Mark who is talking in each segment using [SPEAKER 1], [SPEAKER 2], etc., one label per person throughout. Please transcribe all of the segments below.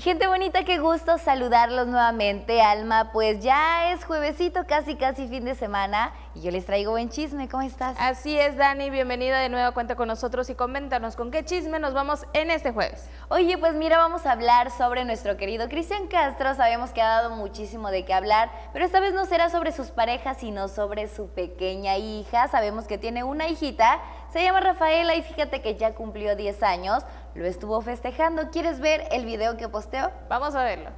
[SPEAKER 1] Y gente bonita, qué gusto saludarlos nuevamente, Alma. Pues ya es juevesito, casi casi fin de semana y yo les traigo buen chisme. ¿Cómo estás? Así es, Dani. Bienvenida de nuevo. a Cuenta con nosotros y coméntanos con qué chisme nos vamos en este jueves. Oye, pues mira, vamos a hablar sobre nuestro querido Cristian Castro. Sabemos que ha dado muchísimo de qué hablar, pero esta vez no será sobre sus parejas, sino sobre su pequeña hija. Sabemos que tiene una hijita se llama Rafaela y fíjate que ya cumplió 10 años, lo estuvo festejando. ¿Quieres ver el video que posteó? Vamos a verlo.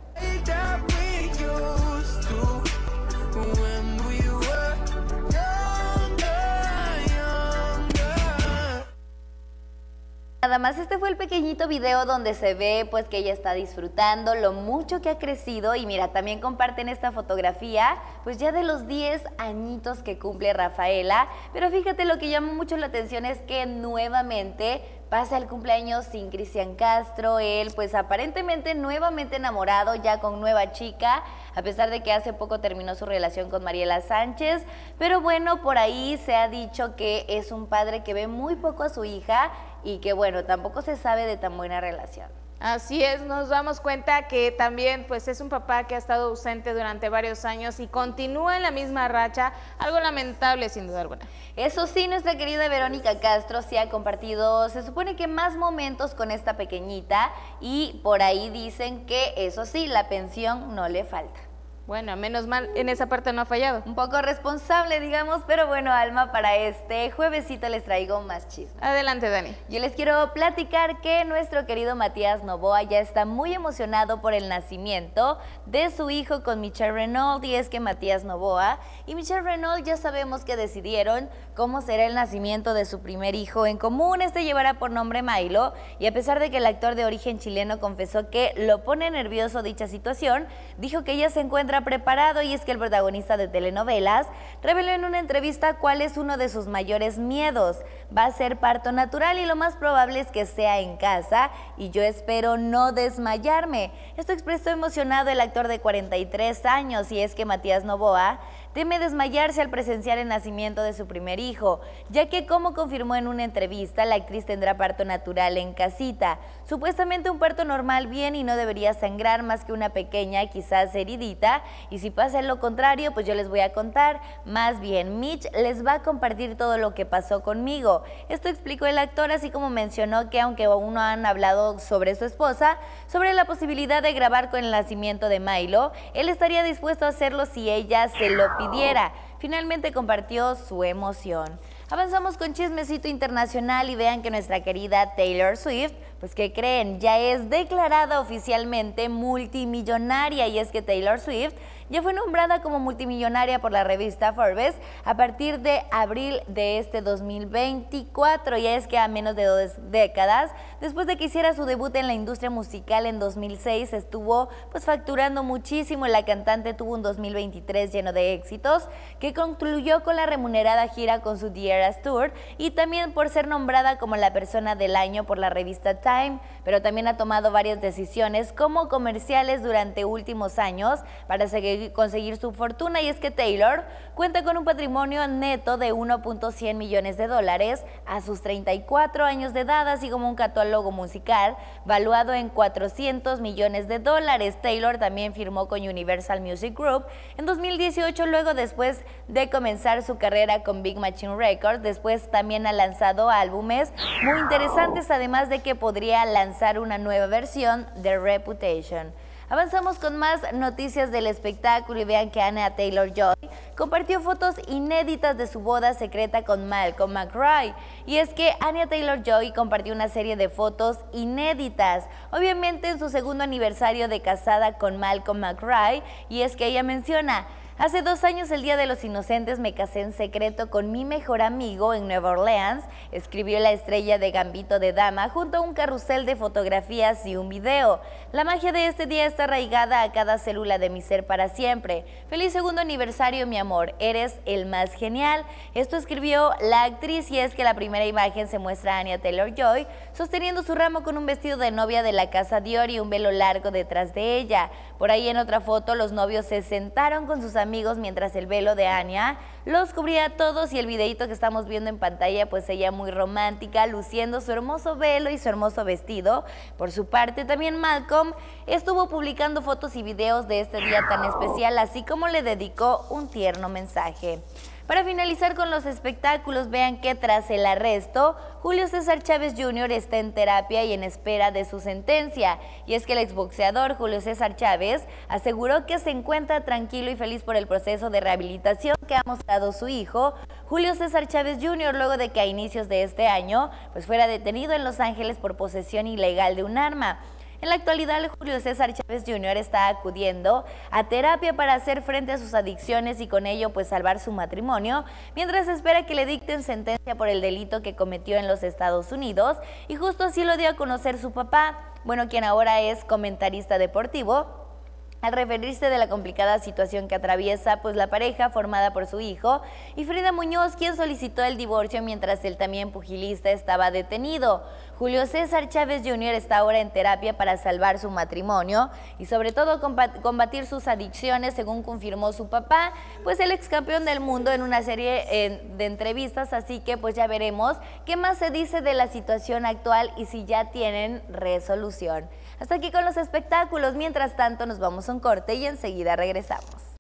[SPEAKER 1] Nada más este fue el pequeñito video donde se ve pues que ella está disfrutando lo mucho que ha crecido y mira, también comparten esta fotografía pues ya de los 10 añitos que cumple Rafaela, pero fíjate lo que llama mucho la atención es que nuevamente Pasa el cumpleaños sin Cristian Castro, él pues aparentemente nuevamente enamorado ya con nueva chica, a pesar de que hace poco terminó su relación con Mariela Sánchez, pero bueno, por ahí se ha dicho que es un padre que ve muy poco a su hija y que bueno, tampoco se sabe de tan buena relación. Así es, nos damos cuenta que también pues es un papá que ha estado ausente durante varios años y continúa en la misma racha, algo lamentable sin duda alguna. Eso sí, nuestra querida Verónica Castro se ha compartido, se supone que más momentos con esta pequeñita y por ahí dicen que eso sí, la pensión no le falta. Bueno, menos mal, en esa parte no ha fallado. Un poco responsable, digamos, pero bueno, Alma, para este juevesito les traigo más chisme. Adelante, Dani. Yo les quiero platicar que nuestro querido Matías Novoa ya está muy emocionado por el nacimiento de su hijo con Michelle Renault, y es que Matías Novoa y Michelle Renault ya sabemos que decidieron cómo será el nacimiento de su primer hijo en común. Este llevará por nombre Milo, y a pesar de que el actor de origen chileno confesó que lo pone nervioso dicha situación, dijo que ella se encuentra preparado y es que el protagonista de telenovelas reveló en una entrevista cuál es uno de sus mayores miedos. Va a ser parto natural y lo más probable es que sea en casa y yo espero no desmayarme. Esto expresó emocionado el actor de 43 años y es que Matías Novoa teme desmayarse al presenciar el nacimiento de su primer hijo, ya que como confirmó en una entrevista, la actriz tendrá parto natural en casita. Supuestamente un parto normal bien y no debería sangrar más que una pequeña, quizás heridita, y si pasa lo contrario, pues yo les voy a contar. Más bien, Mitch les va a compartir todo lo que pasó conmigo. Esto explicó el actor, así como mencionó que aunque aún no han hablado sobre su esposa, sobre la posibilidad de grabar con el nacimiento de Milo, él estaría dispuesto a hacerlo si ella se lo Finalmente compartió su emoción. Avanzamos con chismecito internacional y vean que nuestra querida Taylor Swift, pues que creen, ya es declarada oficialmente multimillonaria y es que Taylor Swift ya fue nombrada como multimillonaria por la revista Forbes a partir de abril de este 2024. Y es que a menos de dos décadas, después de que hiciera su debut en la industria musical en 2006, estuvo pues facturando muchísimo. La cantante tuvo un 2023 lleno de éxitos que concluyó con la remunerada gira con su Dieras Tour y también por ser nombrada como la persona del año por la revista Time, pero también ha tomado varias decisiones como comerciales durante últimos años para seguir conseguir su fortuna y es que Taylor cuenta con un patrimonio neto de 1.100 millones de dólares a sus 34 años de edad, así como un catálogo musical valuado en 400 millones de dólares. Taylor también firmó con Universal Music Group en 2018, luego después de comenzar su carrera con Big Machine Records. Después también ha lanzado álbumes muy interesantes, además de que podría lanzar una nueva versión de Reputation. Avanzamos con más noticias del espectáculo y vean que Anna Taylor-Joy compartió fotos inéditas de su boda secreta con Malcolm McRae. Y es que Anya Taylor-Joy compartió una serie de fotos inéditas, obviamente en su segundo aniversario de casada con Malcolm McRae, y es que ella menciona, Hace dos años, el Día de los Inocentes, me casé en secreto con mi mejor amigo en Nueva Orleans, escribió la estrella de Gambito de Dama junto a un carrusel de fotografías y un video. La magia de este día está arraigada a cada célula de mi ser para siempre. Feliz segundo aniversario, mi amor, eres el más genial. Esto escribió la actriz y es que la primera imagen se muestra a Anya Taylor-Joy sosteniendo su ramo con un vestido de novia de la casa Dior y un velo largo detrás de ella. Por ahí en otra foto los novios se sentaron con sus amigos mientras el velo de Anya los cubría a todos y el videito que estamos viendo en pantalla, pues ella muy romántica, luciendo su hermoso velo y su hermoso vestido. Por su parte, también Malcolm estuvo publicando fotos y videos de este día tan especial, así como le dedicó un tierno mensaje. Para finalizar con los espectáculos, vean que tras el arresto, Julio César Chávez Jr. está en terapia y en espera de su sentencia. Y es que el exboxeador Julio César Chávez aseguró que se encuentra tranquilo y feliz por el proceso de rehabilitación que ha mostrado su hijo, Julio César Chávez Jr., luego de que a inicios de este año pues fuera detenido en Los Ángeles por posesión ilegal de un arma. En la actualidad, Julio César Chávez Jr. está acudiendo a terapia para hacer frente a sus adicciones y con ello pues salvar su matrimonio, mientras espera que le dicten sentencia por el delito que cometió en los Estados Unidos y justo así lo dio a conocer su papá, bueno, quien ahora es comentarista deportivo, al referirse de la complicada situación que atraviesa pues la pareja formada por su hijo y Frida Muñoz quien solicitó el divorcio mientras el también pugilista estaba detenido. Julio César Chávez Jr. está ahora en terapia para salvar su matrimonio y sobre todo combatir sus adicciones, según confirmó su papá, pues el ex campeón del mundo en una serie de entrevistas, así que pues ya veremos qué más se dice de la situación actual y si ya tienen resolución. Hasta aquí con los espectáculos, mientras tanto nos vamos a un corte y enseguida regresamos.